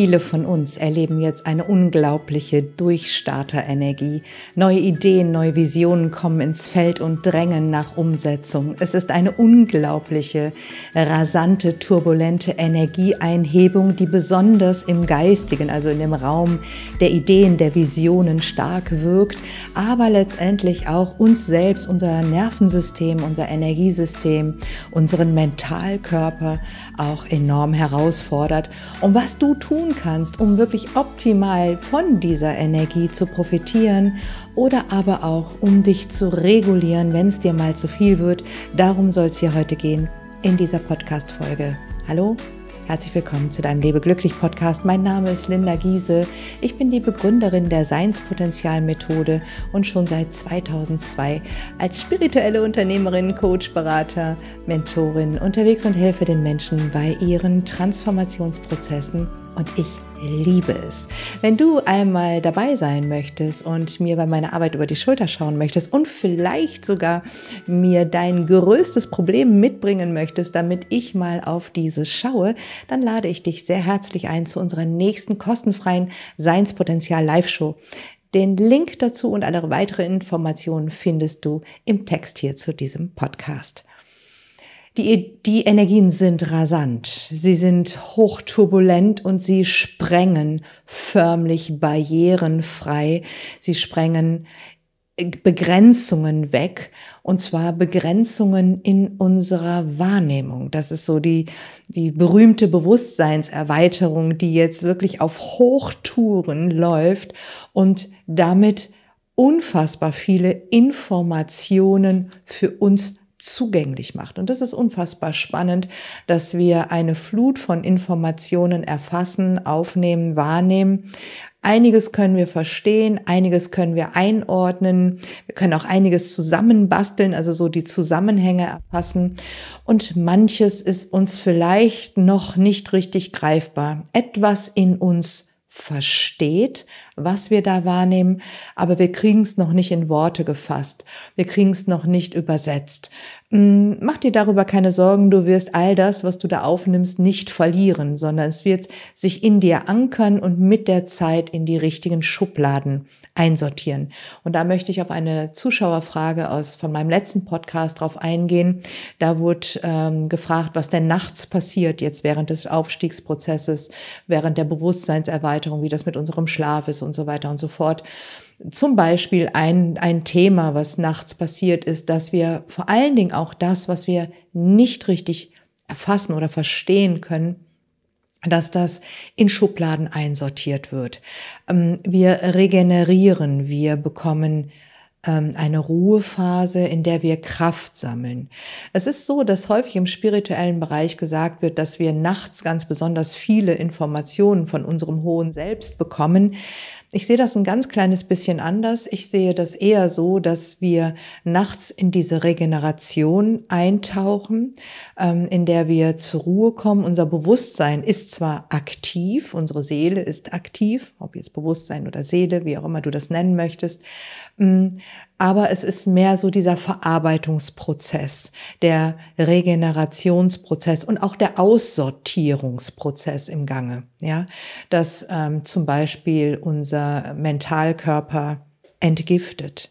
Viele von uns erleben jetzt eine unglaubliche Durchstarterenergie. Neue Ideen, neue Visionen kommen ins Feld und drängen nach Umsetzung. Es ist eine unglaubliche, rasante, turbulente Energieeinhebung, die besonders im Geistigen, also in dem Raum der Ideen, der Visionen stark wirkt, aber letztendlich auch uns selbst, unser Nervensystem, unser Energiesystem, unseren Mentalkörper, auch enorm herausfordert und was du tun kannst, um wirklich optimal von dieser Energie zu profitieren oder aber auch um dich zu regulieren, wenn es dir mal zu viel wird. Darum soll es hier heute gehen in dieser Podcast-Folge. Hallo, Herzlich willkommen zu deinem Lebe glücklich Podcast. Mein Name ist Linda Giese. Ich bin die Begründerin der Seinspotenzial und schon seit 2002 als spirituelle Unternehmerin, Coach, Berater, Mentorin unterwegs und helfe den Menschen bei ihren Transformationsprozessen und ich liebe es. Wenn du einmal dabei sein möchtest und mir bei meiner Arbeit über die Schulter schauen möchtest und vielleicht sogar mir dein größtes Problem mitbringen möchtest, damit ich mal auf dieses schaue, dann lade ich dich sehr herzlich ein zu unserer nächsten kostenfreien Seinspotenzial Live-Show. Den Link dazu und alle weitere Informationen findest du im Text hier zu diesem Podcast. Die, die Energien sind rasant, sie sind hochturbulent und sie sprengen förmlich barrierenfrei, sie sprengen äh, Begrenzungen weg und zwar Begrenzungen in unserer Wahrnehmung. Das ist so die, die berühmte Bewusstseinserweiterung, die jetzt wirklich auf Hochtouren läuft und damit unfassbar viele Informationen für uns zugänglich macht. Und das ist unfassbar spannend, dass wir eine Flut von Informationen erfassen, aufnehmen, wahrnehmen. Einiges können wir verstehen, einiges können wir einordnen, wir können auch einiges zusammenbasteln, also so die Zusammenhänge erfassen. Und manches ist uns vielleicht noch nicht richtig greifbar. Etwas in uns versteht, was wir da wahrnehmen, aber wir kriegen es noch nicht in Worte gefasst. Wir kriegen es noch nicht übersetzt. Hm, mach dir darüber keine Sorgen, du wirst all das, was du da aufnimmst, nicht verlieren, sondern es wird sich in dir ankern und mit der Zeit in die richtigen Schubladen einsortieren. Und da möchte ich auf eine Zuschauerfrage aus von meinem letzten Podcast drauf eingehen. Da wurde ähm, gefragt, was denn nachts passiert jetzt während des Aufstiegsprozesses, während der Bewusstseinserweiterung, wie das mit unserem Schlaf ist und so weiter und so fort. Zum Beispiel ein, ein Thema, was nachts passiert ist, dass wir vor allen Dingen auch das, was wir nicht richtig erfassen oder verstehen können, dass das in Schubladen einsortiert wird. Ähm, wir regenerieren, wir bekommen ähm, eine Ruhephase, in der wir Kraft sammeln. Es ist so, dass häufig im spirituellen Bereich gesagt wird, dass wir nachts ganz besonders viele Informationen von unserem hohen Selbst bekommen. Ich sehe das ein ganz kleines bisschen anders. Ich sehe das eher so, dass wir nachts in diese Regeneration eintauchen, ähm, in der wir zur Ruhe kommen. Unser Bewusstsein ist zwar aktiv, unsere Seele ist aktiv, ob jetzt Bewusstsein oder Seele, wie auch immer du das nennen möchtest mm, aber es ist mehr so dieser Verarbeitungsprozess, der Regenerationsprozess und auch der Aussortierungsprozess im Gange. Ja, dass ähm, zum Beispiel unser Mentalkörper entgiftet,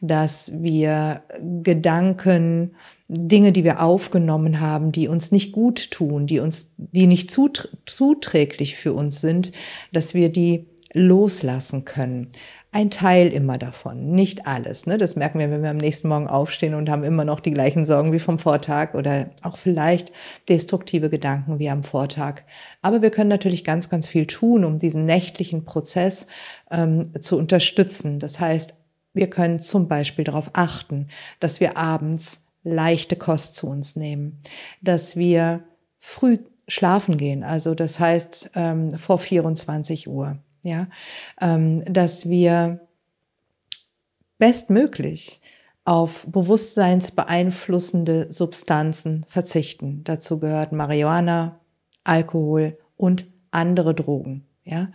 dass wir Gedanken, Dinge, die wir aufgenommen haben, die uns nicht gut tun, die uns, die nicht zuträglich für uns sind, dass wir die loslassen können, ein Teil immer davon, nicht alles. Ne? Das merken wir, wenn wir am nächsten Morgen aufstehen und haben immer noch die gleichen Sorgen wie vom Vortag oder auch vielleicht destruktive Gedanken wie am Vortag. Aber wir können natürlich ganz, ganz viel tun, um diesen nächtlichen Prozess ähm, zu unterstützen. Das heißt, wir können zum Beispiel darauf achten, dass wir abends leichte Kost zu uns nehmen, dass wir früh schlafen gehen, also das heißt ähm, vor 24 Uhr ja, ähm, dass wir bestmöglich auf bewusstseinsbeeinflussende Substanzen verzichten. Dazu gehört Marihuana, Alkohol und andere Drogen. Ja,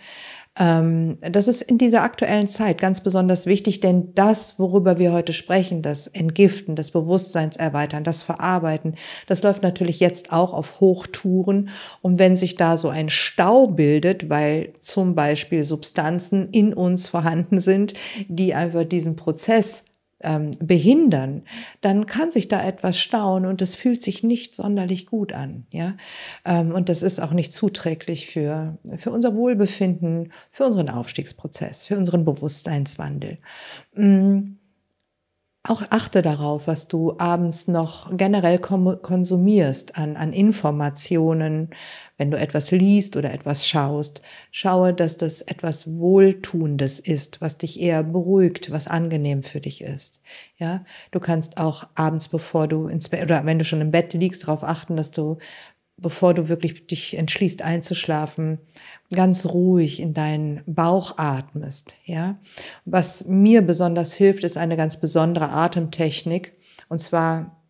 ähm, das ist in dieser aktuellen Zeit ganz besonders wichtig, denn das, worüber wir heute sprechen, das Entgiften, das Bewusstseinserweitern, das Verarbeiten, das läuft natürlich jetzt auch auf Hochtouren. Und wenn sich da so ein Stau bildet, weil zum Beispiel Substanzen in uns vorhanden sind, die einfach diesen Prozess ähm, behindern, dann kann sich da etwas stauen und es fühlt sich nicht sonderlich gut an. Ja? Ähm, und das ist auch nicht zuträglich für, für unser Wohlbefinden, für unseren Aufstiegsprozess, für unseren Bewusstseinswandel. Mhm auch achte darauf, was du abends noch generell konsumierst an, an Informationen, wenn du etwas liest oder etwas schaust. Schaue, dass das etwas Wohltuendes ist, was dich eher beruhigt, was angenehm für dich ist. Ja, du kannst auch abends, bevor du ins Bett oder wenn du schon im Bett liegst, darauf achten, dass du bevor du wirklich dich entschließt einzuschlafen, ganz ruhig in deinen Bauch atmest, ja. Was mir besonders hilft, ist eine ganz besondere Atemtechnik. Und zwar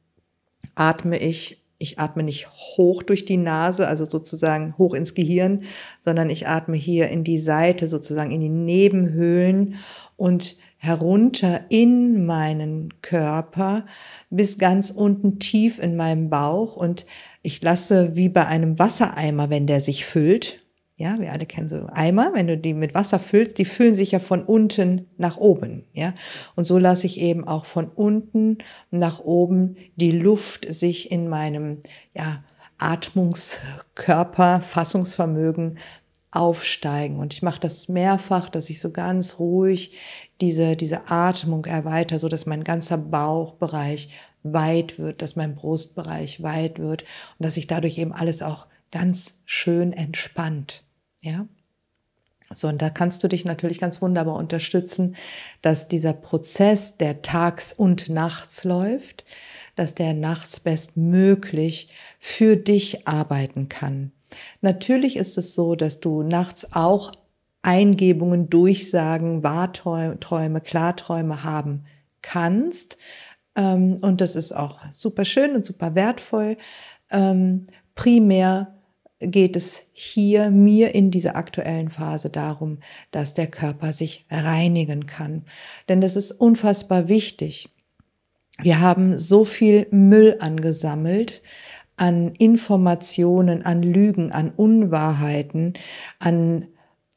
atme ich ich atme nicht hoch durch die Nase, also sozusagen hoch ins Gehirn, sondern ich atme hier in die Seite, sozusagen in die Nebenhöhlen und herunter in meinen Körper bis ganz unten tief in meinem Bauch und ich lasse wie bei einem Wassereimer, wenn der sich füllt, ja, wir alle kennen so Eimer, wenn du die mit Wasser füllst, die füllen sich ja von unten nach oben, ja. Und so lasse ich eben auch von unten nach oben die Luft sich in meinem, ja, Atmungskörper, Fassungsvermögen aufsteigen. Und ich mache das mehrfach, dass ich so ganz ruhig diese, diese Atmung erweitere, so dass mein ganzer Bauchbereich weit wird, dass mein Brustbereich weit wird und dass sich dadurch eben alles auch ganz schön entspannt. Ja. So, und da kannst du dich natürlich ganz wunderbar unterstützen, dass dieser Prozess, der tags und nachts läuft, dass der nachts bestmöglich für dich arbeiten kann. Natürlich ist es so, dass du nachts auch Eingebungen, Durchsagen, Wahrträume, Klarträume haben kannst, ähm, und das ist auch super schön und super wertvoll. Ähm, primär geht es hier mir in dieser aktuellen Phase darum, dass der Körper sich reinigen kann. Denn das ist unfassbar wichtig. Wir haben so viel Müll angesammelt an Informationen, an Lügen, an Unwahrheiten, an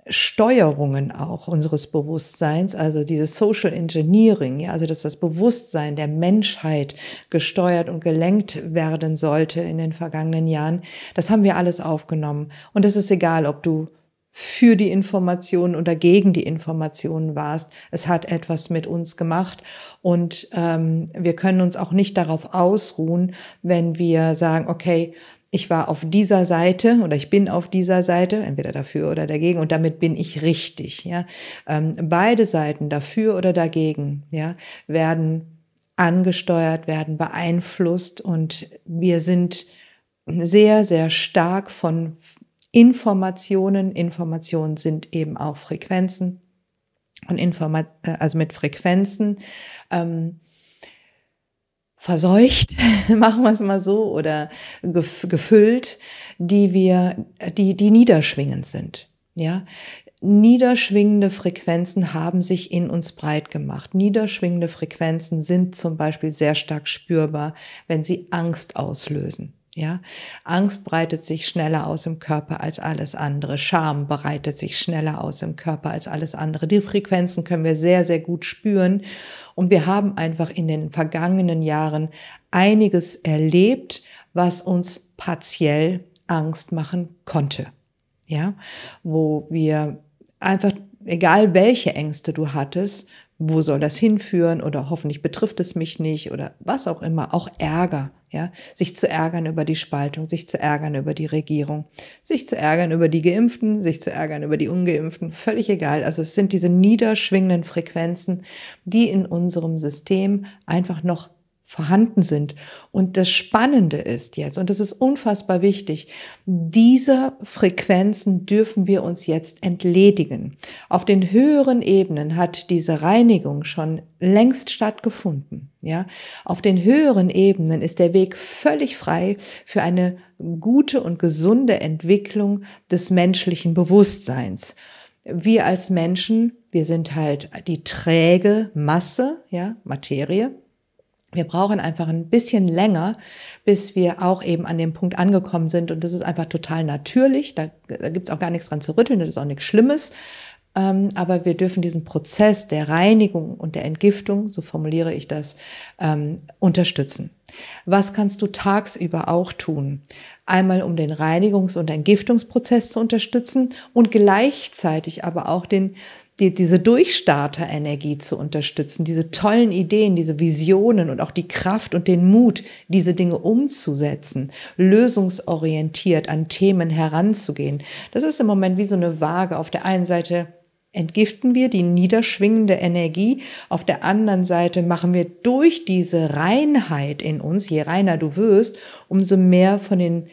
Steuerungen auch unseres Bewusstseins, also dieses Social Engineering, ja, also dass das Bewusstsein der Menschheit gesteuert und gelenkt werden sollte in den vergangenen Jahren, das haben wir alles aufgenommen. Und es ist egal, ob du für die Informationen oder gegen die Informationen warst. Es hat etwas mit uns gemacht und ähm, wir können uns auch nicht darauf ausruhen, wenn wir sagen, okay, ich war auf dieser Seite oder ich bin auf dieser Seite, entweder dafür oder dagegen und damit bin ich richtig. Ja? Ähm, beide Seiten, dafür oder dagegen, ja, werden angesteuert, werden beeinflusst und wir sind sehr, sehr stark von Informationen. Informationen sind eben auch Frequenzen und Informa äh, also mit Frequenzen. Ähm, verseucht, machen wir es mal so, oder gefüllt, die wir, die, die niederschwingend sind. Ja, niederschwingende Frequenzen haben sich in uns breit gemacht. Niederschwingende Frequenzen sind zum Beispiel sehr stark spürbar, wenn sie Angst auslösen. Ja, Angst breitet sich schneller aus im Körper als alles andere. Scham breitet sich schneller aus im Körper als alles andere. Die Frequenzen können wir sehr, sehr gut spüren. Und wir haben einfach in den vergangenen Jahren einiges erlebt, was uns partiell Angst machen konnte. Ja, wo wir einfach, egal welche Ängste du hattest, wo soll das hinführen oder hoffentlich betrifft es mich nicht oder was auch immer, auch Ärger, ja, sich zu ärgern über die Spaltung, sich zu ärgern über die Regierung, sich zu ärgern über die Geimpften, sich zu ärgern über die Ungeimpften, völlig egal. Also es sind diese niederschwingenden Frequenzen, die in unserem System einfach noch vorhanden sind. Und das Spannende ist jetzt, und das ist unfassbar wichtig, dieser Frequenzen dürfen wir uns jetzt entledigen. Auf den höheren Ebenen hat diese Reinigung schon längst stattgefunden. Ja, auf den höheren Ebenen ist der Weg völlig frei für eine gute und gesunde Entwicklung des menschlichen Bewusstseins wir als Menschen, wir sind halt die träge Masse, ja, Materie, wir brauchen einfach ein bisschen länger, bis wir auch eben an dem Punkt angekommen sind. Und das ist einfach total natürlich. Da, da es auch gar nichts dran zu rütteln. Das ist auch nichts Schlimmes. Ähm, aber wir dürfen diesen Prozess der Reinigung und der Entgiftung, so formuliere ich das, ähm, unterstützen. Was kannst du tagsüber auch tun? einmal um den Reinigungs- und Entgiftungsprozess zu unterstützen und gleichzeitig aber auch den, die, diese Durchstarterenergie zu unterstützen, diese tollen Ideen, diese Visionen und auch die Kraft und den Mut, diese Dinge umzusetzen, lösungsorientiert an Themen heranzugehen. Das ist im Moment wie so eine Waage. Auf der einen Seite entgiften wir die niederschwingende Energie. Auf der anderen Seite machen wir durch diese Reinheit in uns, je reiner du wirst, umso mehr von den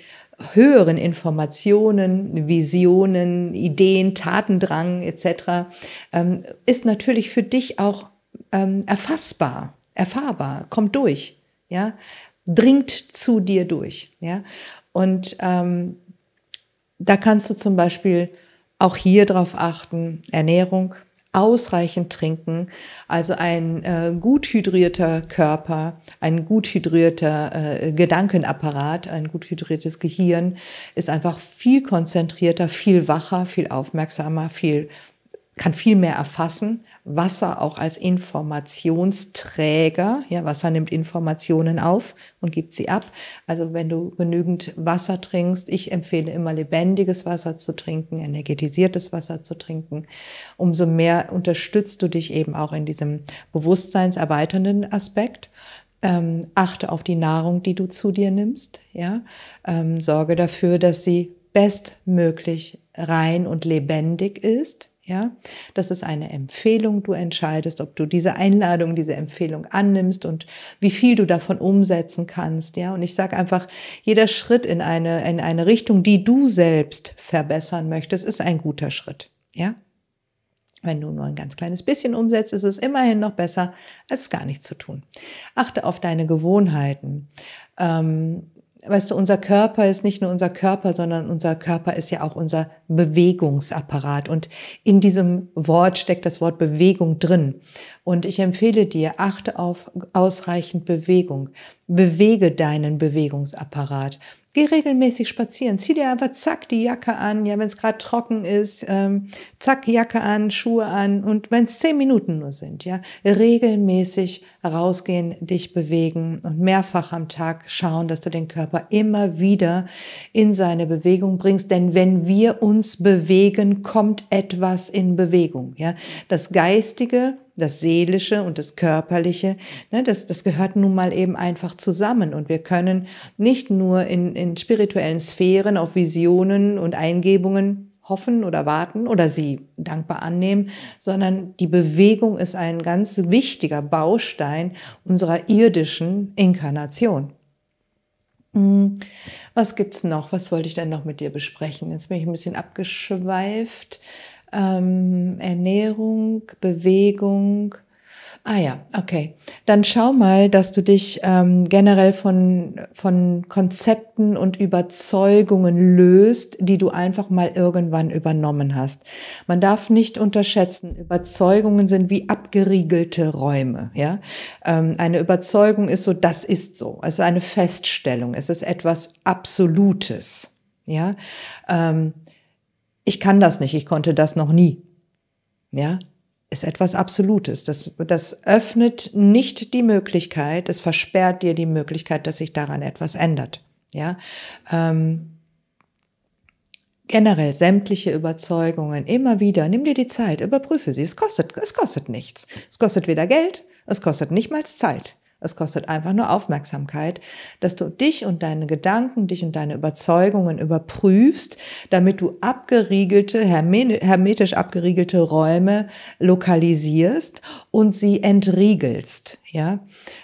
höheren Informationen, Visionen, Ideen, Tatendrang etc. Ähm, ist natürlich für dich auch ähm, erfassbar, erfahrbar, kommt durch, ja, dringt zu dir durch, ja. Und ähm, da kannst du zum Beispiel auch hier darauf achten, Ernährung, ausreichend trinken, also ein äh, gut hydrierter Körper, ein gut hydrierter äh, Gedankenapparat, ein gut hydriertes Gehirn ist einfach viel konzentrierter, viel wacher, viel aufmerksamer, viel kann viel mehr erfassen Wasser auch als Informationsträger. Ja, Wasser nimmt Informationen auf und gibt sie ab. Also wenn du genügend Wasser trinkst, ich empfehle immer lebendiges Wasser zu trinken, energetisiertes Wasser zu trinken, umso mehr unterstützt du dich eben auch in diesem bewusstseinserweiternden Aspekt. Ähm, achte auf die Nahrung, die du zu dir nimmst. Ja? Ähm, sorge dafür, dass sie bestmöglich rein und lebendig ist. Ja, das ist eine Empfehlung. Du entscheidest, ob du diese Einladung, diese Empfehlung annimmst und wie viel du davon umsetzen kannst. Ja, und ich sage einfach, jeder Schritt in eine, in eine Richtung, die du selbst verbessern möchtest, ist ein guter Schritt. Ja, wenn du nur ein ganz kleines bisschen umsetzt, ist es immerhin noch besser, als gar nichts zu tun. Achte auf deine Gewohnheiten. Ähm, weißt du, unser Körper ist nicht nur unser Körper, sondern unser Körper ist ja auch unser Bewegungsapparat. Und in diesem Wort steckt das Wort Bewegung drin. Und ich empfehle dir, achte auf ausreichend Bewegung bewege deinen Bewegungsapparat. Geh regelmäßig spazieren, zieh dir einfach zack die Jacke an, ja, wenn es gerade trocken ist, ähm, zack Jacke an, Schuhe an und wenn es zehn Minuten nur sind, ja, regelmäßig rausgehen, dich bewegen und mehrfach am Tag schauen, dass du den Körper immer wieder in seine Bewegung bringst, denn wenn wir uns bewegen, kommt etwas in Bewegung, ja. Das Geistige das Seelische und das Körperliche, ne, das, das gehört nun mal eben einfach zusammen. Und wir können nicht nur in, in spirituellen Sphären auf Visionen und Eingebungen hoffen oder warten oder sie dankbar annehmen, sondern die Bewegung ist ein ganz wichtiger Baustein unserer irdischen Inkarnation. Hm, was gibt's noch? Was wollte ich denn noch mit dir besprechen? Jetzt bin ich ein bisschen abgeschweift ähm, Ernährung, Bewegung. Ah ja, okay. Dann schau mal, dass du dich ähm, generell von, von Konzepten und Überzeugungen löst, die du einfach mal irgendwann übernommen hast. Man darf nicht unterschätzen, Überzeugungen sind wie abgeriegelte Räume. Ja? Ähm, eine Überzeugung ist so, das ist so. Es ist eine Feststellung, es ist etwas Absolutes. Ja, ähm, ich kann das nicht, ich konnte das noch nie. Ja, ist etwas Absolutes. Das, das öffnet nicht die Möglichkeit, es versperrt dir die Möglichkeit, dass sich daran etwas ändert. Ja, ähm, generell sämtliche Überzeugungen immer wieder, nimm dir die Zeit, überprüfe sie. Es kostet, es kostet nichts. Es kostet weder Geld, es kostet nicht mal Zeit. Es kostet einfach nur Aufmerksamkeit, dass du dich und deine Gedanken, dich und deine Überzeugungen überprüfst, damit du abgeriegelte, hermetisch abgeriegelte Räume lokalisierst und sie entriegelst, ja.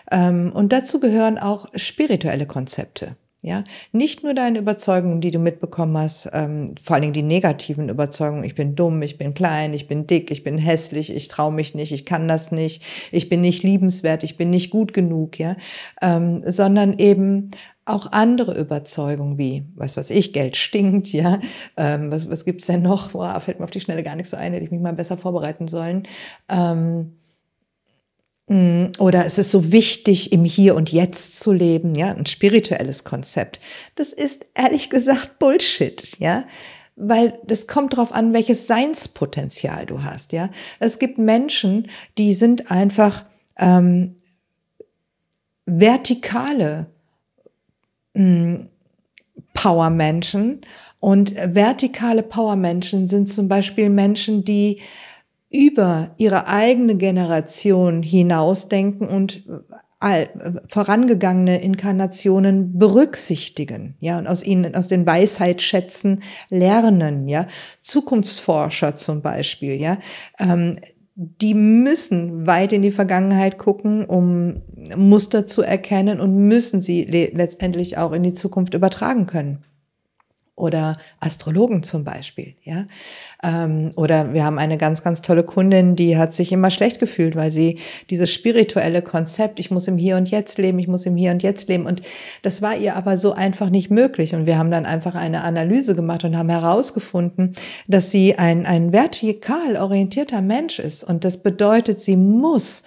Ähm, und dazu gehören auch spirituelle Konzepte. Ja, nicht nur deine Überzeugungen, die du mitbekommen hast, ähm, vor allen Dingen die negativen Überzeugungen. Ich bin dumm, ich bin klein, ich bin dick, ich bin hässlich, ich traue mich nicht, ich kann das nicht, ich bin nicht liebenswert, ich bin nicht gut genug, ja, ähm, sondern eben auch andere Überzeugungen wie, was weiß ich, Geld stinkt, ja, ähm, was, was gibt's denn noch? Boah, fällt mir auf die Schnelle gar nicht so ein, hätte ich mich mal besser vorbereiten sollen. Ähm, Mm, oder es ist so wichtig, im Hier und Jetzt zu leben, ja, ein spirituelles Konzept. Das ist ehrlich gesagt Bullshit, ja weil das kommt drauf an, welches Seinspotenzial du hast, ja. Es gibt Menschen, die sind einfach ähm, vertikale mh, mm, Power-Menschen und vertikale Power-Menschen sind zum Beispiel Menschen, die über ihre eigene Generation hinausdenken und äh, äh, vorangegangene Inkarnationen berücksichtigen, ja, und aus ihnen, aus den Weisheitsschätzen lernen, ja. Zukunftsforscher zum Beispiel, ja. Ähm, die müssen weit in die Vergangenheit gucken, um Muster zu erkennen und müssen sie letztendlich auch in die Zukunft übertragen können oder Astrologen zum Beispiel. Ja? Ähm, oder wir haben eine ganz, ganz tolle Kundin, die hat sich immer schlecht gefühlt, weil sie dieses spirituelle Konzept, ich muss im Hier und Jetzt leben, ich muss im Hier und Jetzt leben. Und das war ihr aber so einfach nicht möglich. Und wir haben dann einfach eine Analyse gemacht und haben herausgefunden, dass sie ein, ein vertikal orientierter Mensch ist. Und das bedeutet, sie muss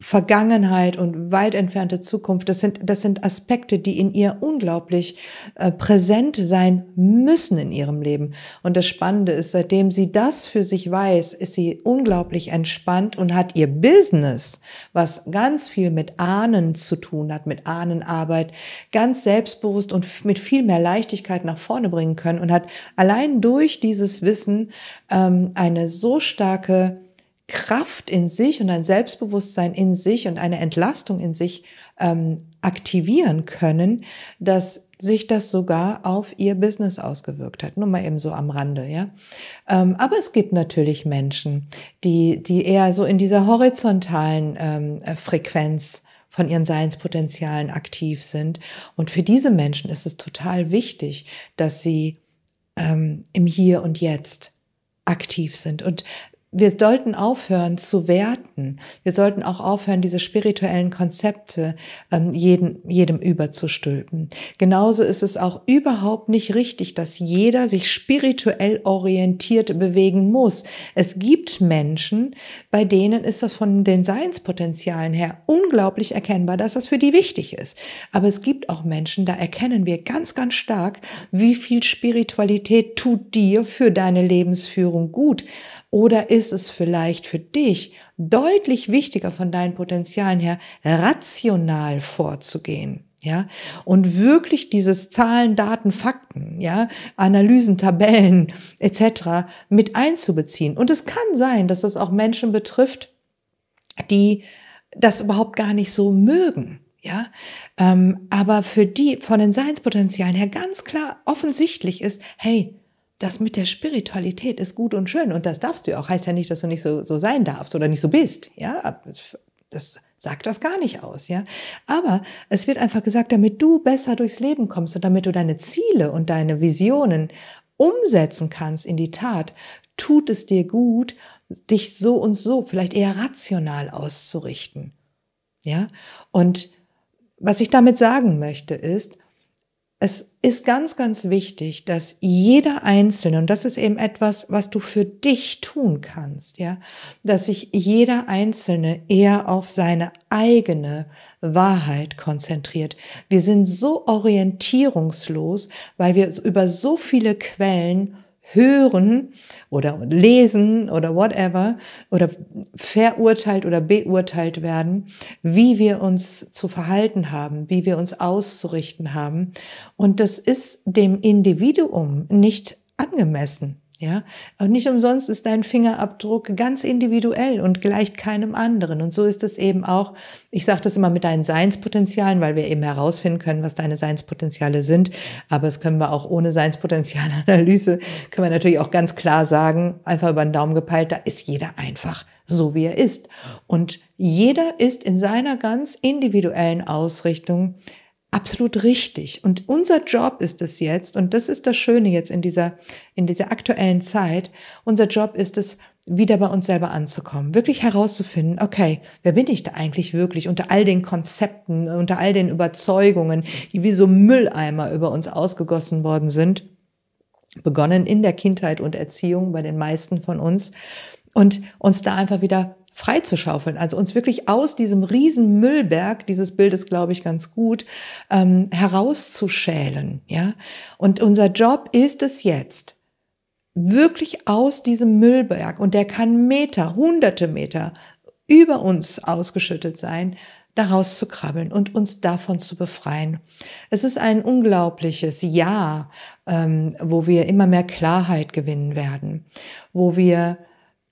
Vergangenheit und weit entfernte Zukunft, das sind, das sind Aspekte, die in ihr unglaublich äh, präsent sein müssen in ihrem Leben. Und das Spannende ist, seitdem sie das für sich weiß, ist sie unglaublich entspannt und hat ihr Business, was ganz viel mit Ahnen zu tun hat, mit Ahnenarbeit, ganz selbstbewusst und mit viel mehr Leichtigkeit nach vorne bringen können und hat allein durch dieses Wissen ähm, eine so starke Kraft in sich und ein Selbstbewusstsein in sich und eine Entlastung in sich ähm, aktivieren können, dass sich das sogar auf ihr Business ausgewirkt hat. Nur mal eben so am Rande, ja. Ähm, aber es gibt natürlich Menschen, die, die eher so in dieser horizontalen ähm, äh, Frequenz von ihren Seinspotenzialen aktiv sind. Und für diese Menschen ist es total wichtig, dass sie ähm, im Hier und Jetzt aktiv sind. Und wir sollten aufhören zu werten. Wir sollten auch aufhören, diese spirituellen Konzepte ähm, jedem, jedem überzustülpen. Genauso ist es auch überhaupt nicht richtig, dass jeder sich spirituell orientiert bewegen muss. Es gibt Menschen, bei denen ist das von den Seinspotenzialen her unglaublich erkennbar, dass das für die wichtig ist. Aber es gibt auch Menschen, da erkennen wir ganz, ganz stark, wie viel Spiritualität tut dir für deine Lebensführung gut. Oder ist ist es vielleicht für dich deutlich wichtiger von deinen Potenzialen her, rational vorzugehen. Ja, und wirklich dieses Zahlen, Daten, Fakten, ja, Analysen, Tabellen etc. mit einzubeziehen. Und es kann sein, dass es auch Menschen betrifft, die das überhaupt gar nicht so mögen. Ja, ähm, aber für die von den Seinspotenzialen her ganz klar offensichtlich ist, hey, das mit der Spiritualität ist gut und schön und das darfst du auch. Heißt ja nicht, dass du nicht so, so sein darfst oder nicht so bist. Ja, das sagt das gar nicht aus, ja. Aber es wird einfach gesagt, damit du besser durchs Leben kommst und damit du deine Ziele und deine Visionen umsetzen kannst in die Tat, tut es dir gut, dich so und so vielleicht eher rational auszurichten. Ja? Und was ich damit sagen möchte ist, es ist ganz, ganz wichtig, dass jeder Einzelne, und das ist eben etwas, was du für dich tun kannst, ja, dass sich jeder Einzelne eher auf seine eigene Wahrheit konzentriert. Wir sind so orientierungslos, weil wir über so viele Quellen Hören oder Lesen oder whatever oder verurteilt oder beurteilt werden, wie wir uns zu verhalten haben, wie wir uns auszurichten haben. Und das ist dem Individuum nicht angemessen. Ja, und nicht umsonst ist dein Fingerabdruck ganz individuell und gleicht keinem anderen. Und so ist es eben auch, ich sage das immer mit deinen Seinspotenzialen, weil wir eben herausfinden können, was deine Seinspotenziale sind. Aber es können wir auch ohne Seinspotenzialanalyse, können wir natürlich auch ganz klar sagen, einfach über den Daumen gepeilt, da ist jeder einfach so, wie er ist. Und jeder ist in seiner ganz individuellen Ausrichtung absolut richtig. Und unser Job ist es jetzt, und das ist das Schöne jetzt in dieser, in dieser aktuellen Zeit, unser Job ist es, wieder bei uns selber anzukommen, wirklich herauszufinden, okay, wer bin ich da eigentlich wirklich unter all den Konzepten, unter all den Überzeugungen, die wie so Mülleimer über uns ausgegossen worden sind, begonnen in der Kindheit und Erziehung bei den meisten von uns, und uns da einfach wieder freizuschaufeln. Also uns wirklich aus diesem riesen Müllberg, dieses Bild ist, glaube ich, ganz gut, ähm, herauszuschälen. Ja? Und unser Job ist es jetzt, wirklich aus diesem Müllberg, und der kann Meter, hunderte Meter über uns ausgeschüttet sein, daraus zu krabbeln und uns davon zu befreien. Es ist ein unglaubliches Jahr, ähm, wo wir immer mehr Klarheit gewinnen werden, wo wir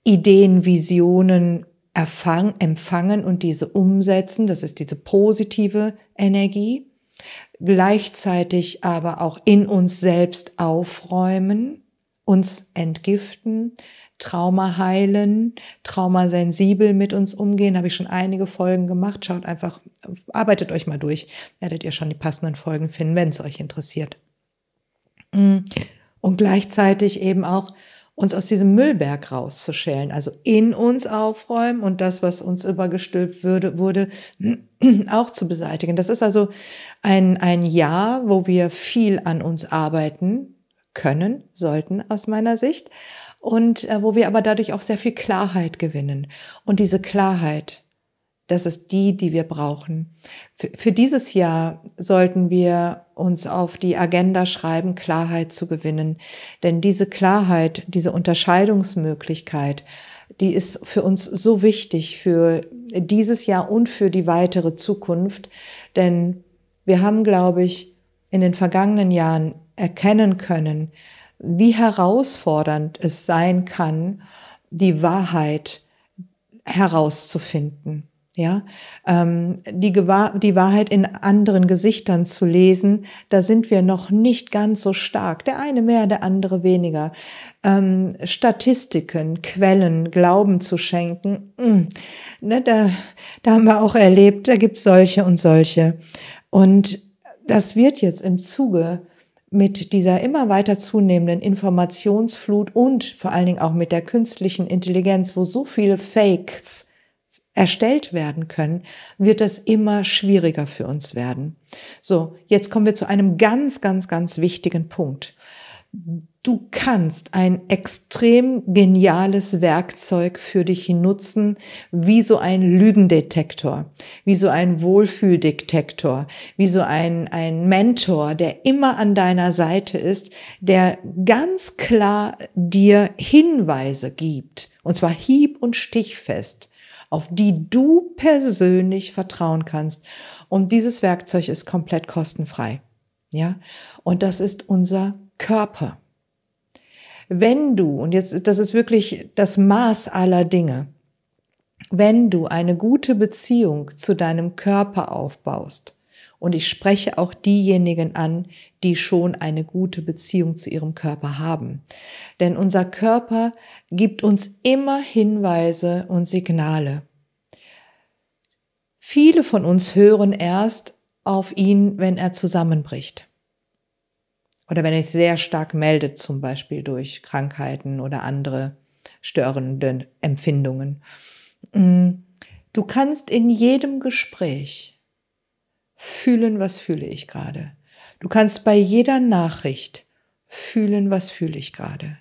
Ideen, Visionen erfang, empfangen und diese umsetzen. Das ist diese positive Energie. Gleichzeitig aber auch in uns selbst aufräumen, uns entgiften, Trauma heilen, traumasensibel mit uns umgehen. Habe ich schon einige Folgen gemacht. Schaut einfach, arbeitet euch mal durch. Werdet ihr schon die passenden Folgen finden, wenn es euch interessiert. Und gleichzeitig eben auch uns aus diesem Müllberg rauszuschälen, also in uns aufräumen und das, was uns übergestülpt würde, wurde, auch zu beseitigen. Das ist also ein, ein Jahr, wo wir viel an uns arbeiten können, sollten aus meiner Sicht und äh, wo wir aber dadurch auch sehr viel Klarheit gewinnen. Und diese Klarheit, das ist die, die wir brauchen. Für, für, dieses Jahr sollten wir uns auf die Agenda schreiben, Klarheit zu gewinnen. Denn diese Klarheit, diese Unterscheidungsmöglichkeit, die ist für uns so wichtig für dieses Jahr und für die weitere Zukunft. Denn wir haben, glaube ich, in den vergangenen Jahren erkennen können, wie herausfordernd es sein kann, die Wahrheit herauszufinden ja, ähm, die, Gewahr, die Wahrheit in anderen Gesichtern zu lesen, da sind wir noch nicht ganz so stark. Der eine mehr, der andere weniger. Ähm, Statistiken, Quellen, Glauben zu schenken, mh, mm, ne, da, da haben wir auch erlebt, da gibt's solche und solche. Und das wird jetzt im Zuge mit dieser immer weiter zunehmenden Informationsflut und vor allen Dingen auch mit der künstlichen Intelligenz, wo so viele Fakes erstellt werden können, wird das immer schwieriger für uns werden. So, jetzt kommen wir zu einem ganz, ganz, ganz wichtigen Punkt. Du kannst ein extrem geniales Werkzeug für dich nutzen, wie so ein Lügendetektor, wie so ein Wohlfühldetektor, wie so ein, ein Mentor, der immer an deiner Seite ist, der ganz klar dir Hinweise gibt, und zwar hieb- und stichfest auf die du persönlich vertrauen kannst. Und dieses Werkzeug ist komplett kostenfrei. Ja, und das ist unser Körper. Wenn du, und jetzt, das ist wirklich das Maß aller Dinge, wenn du eine gute Beziehung zu deinem Körper aufbaust, und ich spreche auch diejenigen an, die schon eine gute Beziehung zu ihrem Körper haben. Denn unser Körper gibt uns immer Hinweise und Signale. Viele von uns hören erst auf ihn, wenn er zusammenbricht. Oder wenn er sich sehr stark meldet, zum Beispiel durch Krankheiten oder andere störende Empfindungen. Mm, du kannst in jedem Gespräch fühlen, was fühle ich gerade. Du kannst bei jeder Nachricht fühlen, was fühle ich gerade.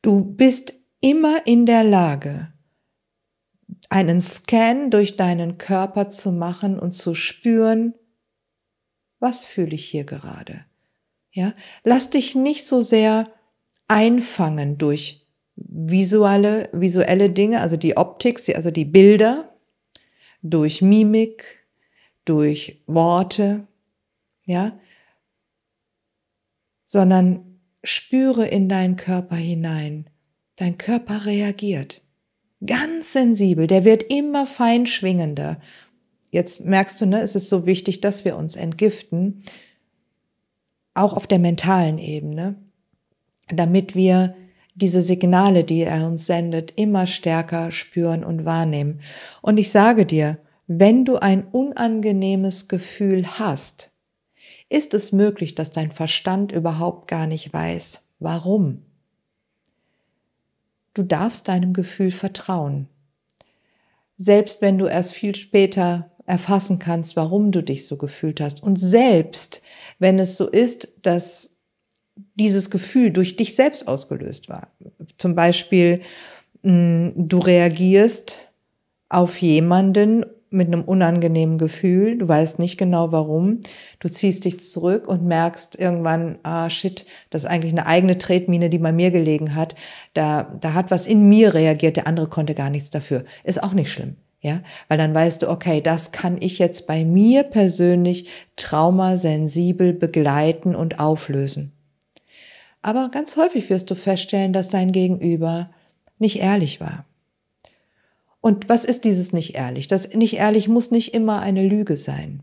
Du bist immer in der Lage, einen Scan durch deinen Körper zu machen und zu spüren, was fühle ich hier gerade. Ja, lass dich nicht so sehr einfangen durch visuelle, visuelle Dinge, also die Optik, also die Bilder, durch Mimik, durch Worte, ja, sondern spüre in deinen Körper hinein. Dein Körper reagiert. Ganz sensibel, der wird immer fein schwingender. Jetzt merkst du, ne, es ist so wichtig, dass wir uns entgiften, auch auf der mentalen Ebene, damit wir diese Signale, die er uns sendet, immer stärker spüren und wahrnehmen. Und ich sage dir, wenn du ein unangenehmes Gefühl hast, ist es möglich, dass dein Verstand überhaupt gar nicht weiß, warum. Du darfst deinem Gefühl vertrauen. Selbst wenn du erst viel später erfassen kannst, warum du dich so gefühlt hast. Und selbst wenn es so ist, dass dieses Gefühl durch dich selbst ausgelöst war. Zum Beispiel, mm, du reagierst auf jemanden mit einem unangenehmen Gefühl, du weißt nicht genau warum, du ziehst dich zurück und merkst irgendwann, ah shit, das ist eigentlich eine eigene Tretmine, die bei mir gelegen hat, da, da hat was in mir reagiert, der andere konnte gar nichts dafür. Ist auch nicht schlimm. Ja, weil dann weißt du, okay, das kann ich jetzt bei mir persönlich traumasensibel begleiten und auflösen. Aber ganz häufig wirst du feststellen, dass dein Gegenüber nicht ehrlich war und was ist dieses nicht ehrlich? Das nicht ehrlich muss nicht immer eine Lüge sein.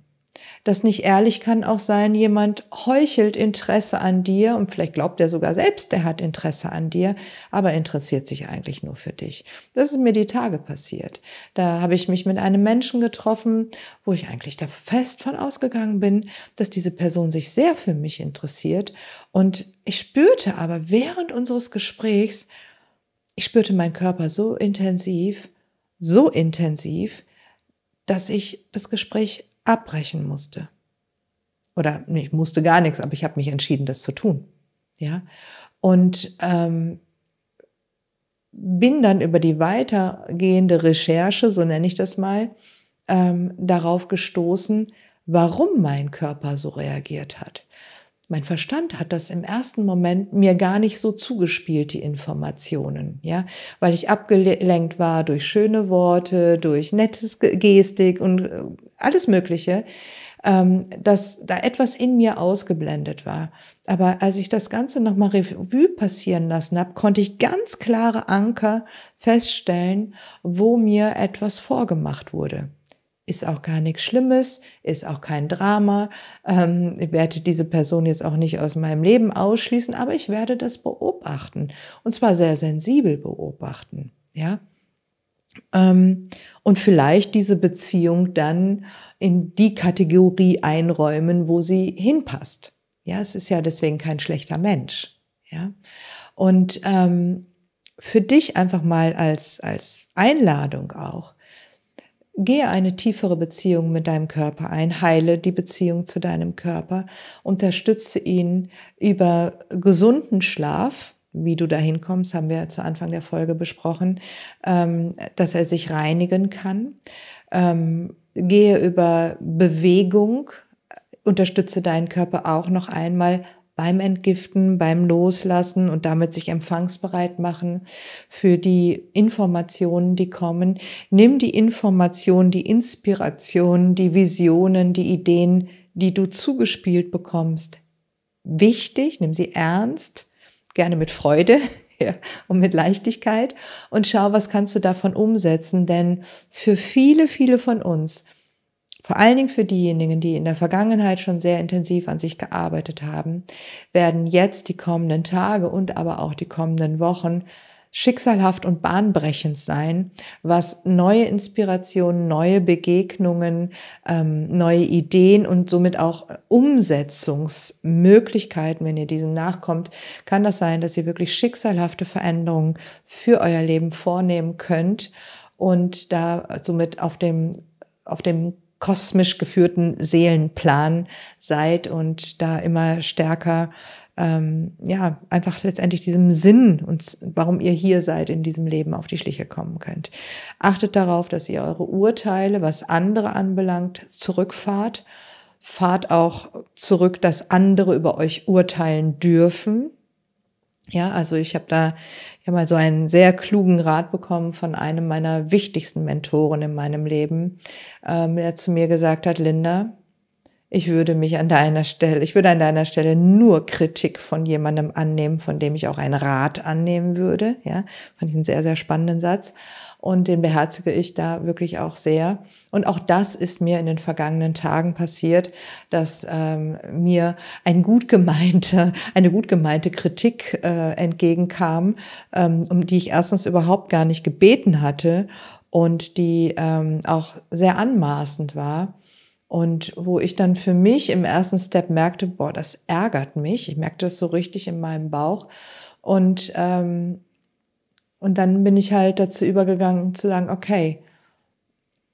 Das nicht ehrlich kann auch sein, jemand heuchelt Interesse an dir und vielleicht glaubt er sogar selbst, der hat Interesse an dir, aber interessiert sich eigentlich nur für dich. Das ist mir die Tage passiert. Da habe ich mich mit einem Menschen getroffen, wo ich eigentlich da fest von ausgegangen bin, dass diese Person sich sehr für mich interessiert und ich spürte aber während unseres Gesprächs, ich spürte meinen Körper so intensiv, so intensiv, dass ich das Gespräch abbrechen musste. Oder ich musste gar nichts, aber ich habe mich entschieden, das zu tun. Ja, und ähm, bin dann über die weitergehende Recherche, so nenne ich das mal, ähm, darauf gestoßen, warum mein Körper so reagiert hat mein Verstand hat das im ersten Moment mir gar nicht so zugespielt, die Informationen, ja, weil ich abgelenkt war durch schöne Worte, durch nettes Gestik und äh, alles Mögliche, ähm, dass da etwas in mir ausgeblendet war. Aber als ich das Ganze nochmal Revue passieren lassen habe, konnte ich ganz klare Anker feststellen, wo mir etwas vorgemacht wurde ist auch gar nichts Schlimmes, ist auch kein Drama. Ähm, ich werde diese Person jetzt auch nicht aus meinem Leben ausschließen, aber ich werde das beobachten und zwar sehr sensibel beobachten, ja. Ähm, und vielleicht diese Beziehung dann in die Kategorie einräumen, wo sie hinpasst. Ja, es ist ja deswegen kein schlechter Mensch. Ja, und ähm, für dich einfach mal als als Einladung auch Gehe eine tiefere Beziehung mit deinem Körper ein, heile die Beziehung zu deinem Körper, unterstütze ihn über gesunden Schlaf, wie du dahin kommst, haben wir ja zu Anfang der Folge besprochen, ähm, dass er sich reinigen kann. Ähm, gehe über Bewegung, unterstütze deinen Körper auch noch einmal beim Entgiften, beim Loslassen und damit sich empfangsbereit machen für die Informationen, die kommen. Nimm die Informationen, die Inspirationen, die Visionen, die Ideen, die du zugespielt bekommst. Wichtig, nimm sie ernst, gerne mit Freude, ja, und mit Leichtigkeit und schau, was kannst du davon umsetzen. Denn für viele, viele von uns vor allen Dingen für diejenigen, die in der Vergangenheit schon sehr intensiv an sich gearbeitet haben, werden jetzt die kommenden Tage und aber auch die kommenden Wochen schicksalhaft und bahnbrechend sein, was neue Inspirationen, neue Begegnungen, ähm, neue Ideen und somit auch Umsetzungsmöglichkeiten, wenn ihr diesen nachkommt, kann das sein, dass ihr wirklich schicksalhafte Veränderungen für euer Leben vornehmen könnt und da somit auf dem, auf dem kosmisch geführten Seelenplan seid und da immer stärker, ähm, ja, einfach letztendlich diesem Sinn und warum ihr hier seid in diesem Leben auf die Schliche kommen könnt. Achtet darauf, dass ihr eure Urteile, was andere anbelangt, zurückfahrt. Fahrt auch zurück, dass andere über euch urteilen dürfen ja, also ich habe da ja mal so einen sehr klugen Rat bekommen von einem meiner wichtigsten Mentoren in meinem Leben, ähm, der zu mir gesagt hat, Linda, ich würde mich an deiner Stelle, ich würde an deiner Stelle nur Kritik von jemandem annehmen, von dem ich auch einen Rat annehmen würde. Ja, fand ich einen sehr, sehr spannenden Satz. Und den beherzige ich da wirklich auch sehr. Und auch das ist mir in den vergangenen Tagen passiert, dass ähm, mir ein gut gemeinte, eine gut gemeinte Kritik äh, entgegenkam, ähm, um die ich erstens überhaupt gar nicht gebeten hatte und die ähm, auch sehr anmaßend war und wo ich dann für mich im ersten Step merkte, boah, das ärgert mich. Ich merkte das so richtig in meinem Bauch. Und, ähm, und dann bin ich halt dazu übergegangen zu sagen, okay,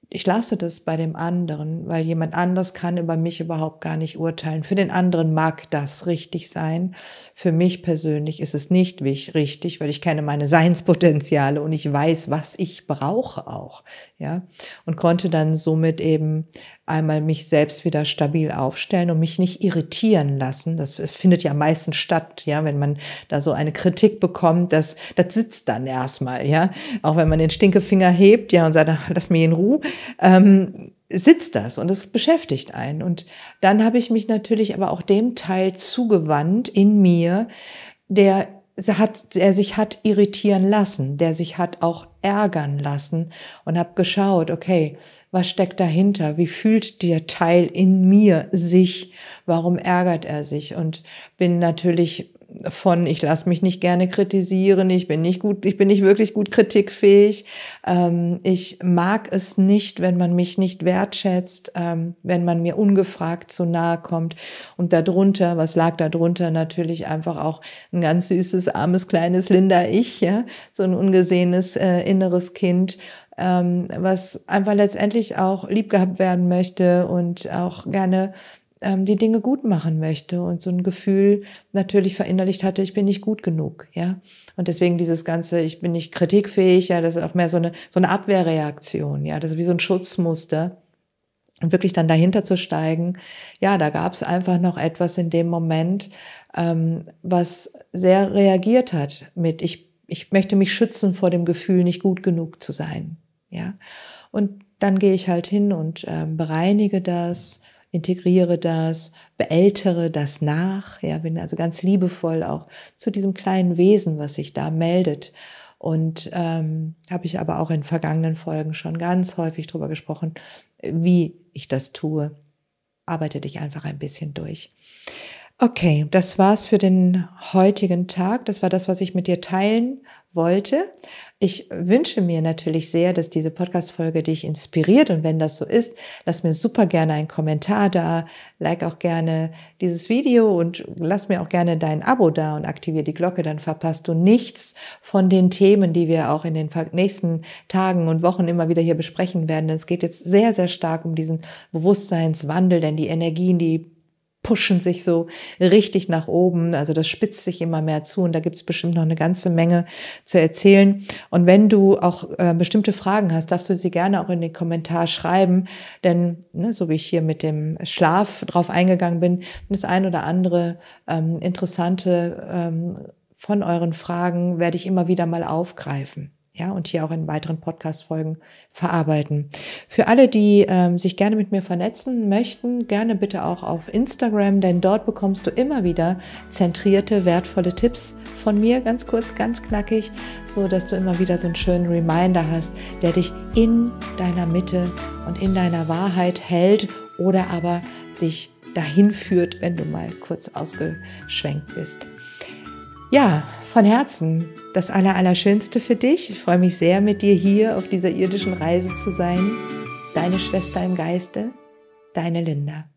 ich lasse das bei dem anderen, weil jemand anders kann über mich überhaupt gar nicht urteilen. Für den anderen mag das richtig sein. Für mich persönlich ist es nicht richtig, weil ich kenne meine Seinspotenziale und ich weiß, was ich brauche auch, ja. Und konnte dann somit eben einmal mich selbst wieder stabil aufstellen und mich nicht irritieren lassen. Das findet ja meistens statt, ja, wenn man da so eine Kritik bekommt, dass das sitzt dann erstmal, ja. Auch wenn man den Stinkefinger hebt, ja, und sagt, ach, lass mich in Ruhe. Ähm, sitzt das und es beschäftigt einen. Und dann habe ich mich natürlich aber auch dem Teil zugewandt in mir, der hat, der sich hat irritieren lassen, der sich hat auch ärgern lassen und habe geschaut, okay, was steckt dahinter? Wie fühlt der Teil in mir sich? Warum ärgert er sich? Und bin natürlich von ich lasse mich nicht gerne kritisieren, ich bin nicht gut, ich bin nicht wirklich gut kritikfähig, ähm, ich mag es nicht, wenn man mich nicht wertschätzt, ähm, wenn man mir ungefragt zu nahe kommt. Und darunter, was lag darunter? Natürlich einfach auch ein ganz süßes, armes, kleines Linda-Ich, ja? so ein ungesehenes äh, inneres Kind, ähm, was einfach letztendlich auch lieb gehabt werden möchte und auch gerne ähm, die Dinge gut machen möchte und so ein Gefühl natürlich verinnerlicht hatte, ich bin nicht gut genug, ja. Und deswegen dieses ganze, ich bin nicht kritikfähig, ja, das ist auch mehr so eine, so eine Abwehrreaktion, ja, das ist wie so ein Schutzmuster. Und wirklich dann dahinter zu steigen, ja, da gab es einfach noch etwas in dem Moment, ähm, was sehr reagiert hat mit, ich, ich möchte mich schützen vor dem Gefühl, nicht gut genug zu sein, ja. Und dann gehe ich halt hin und ähm, bereinige das, integriere das, beältere das nach, ja, bin also ganz liebevoll auch zu diesem kleinen Wesen, was sich da meldet. Und ähm, habe ich aber auch in vergangenen Folgen schon ganz häufig drüber gesprochen, wie ich das tue. Arbeite dich einfach ein bisschen durch. Okay, das war's für den heutigen Tag. Das war das, was ich mit dir teilen wollte. Ich wünsche mir natürlich sehr, dass diese Podcast-Folge dich inspiriert und wenn das so ist, lass mir super gerne einen Kommentar da, like auch gerne dieses Video und lass mir auch gerne dein Abo da und aktiviere die Glocke, dann verpasst du nichts von den Themen, die wir auch in den nächsten Tagen und Wochen immer wieder hier besprechen werden. Es geht jetzt sehr, sehr stark um diesen Bewusstseinswandel, denn die Energien, die pushen sich so richtig nach oben. Also das spitzt sich immer mehr zu und da gibt's bestimmt noch eine ganze Menge zu erzählen. Und wenn du auch äh, bestimmte Fragen hast, darfst du sie gerne auch in den Kommentar schreiben. Denn ne, so wie ich hier mit dem Schlaf drauf eingegangen bin, das ein oder andere ähm, interessante ähm, von euren Fragen werde ich immer wieder mal aufgreifen ja, und hier auch in weiteren Podcast-Folgen verarbeiten. Für alle, die ähm, sich gerne mit mir vernetzen möchten, gerne bitte auch auf Instagram, denn dort bekommst du immer wieder zentrierte, wertvolle Tipps von mir, ganz kurz, ganz knackig, so dass du immer wieder so einen schönen Reminder hast, der dich in deiner Mitte und in deiner Wahrheit hält oder aber dich dahin führt, wenn du mal kurz ausgeschwenkt bist. Ja, von Herzen das Allerallerschönste für dich. Ich freue mich sehr, mit dir hier auf dieser irdischen Reise zu sein. Deine Schwester im Geiste, deine Linda.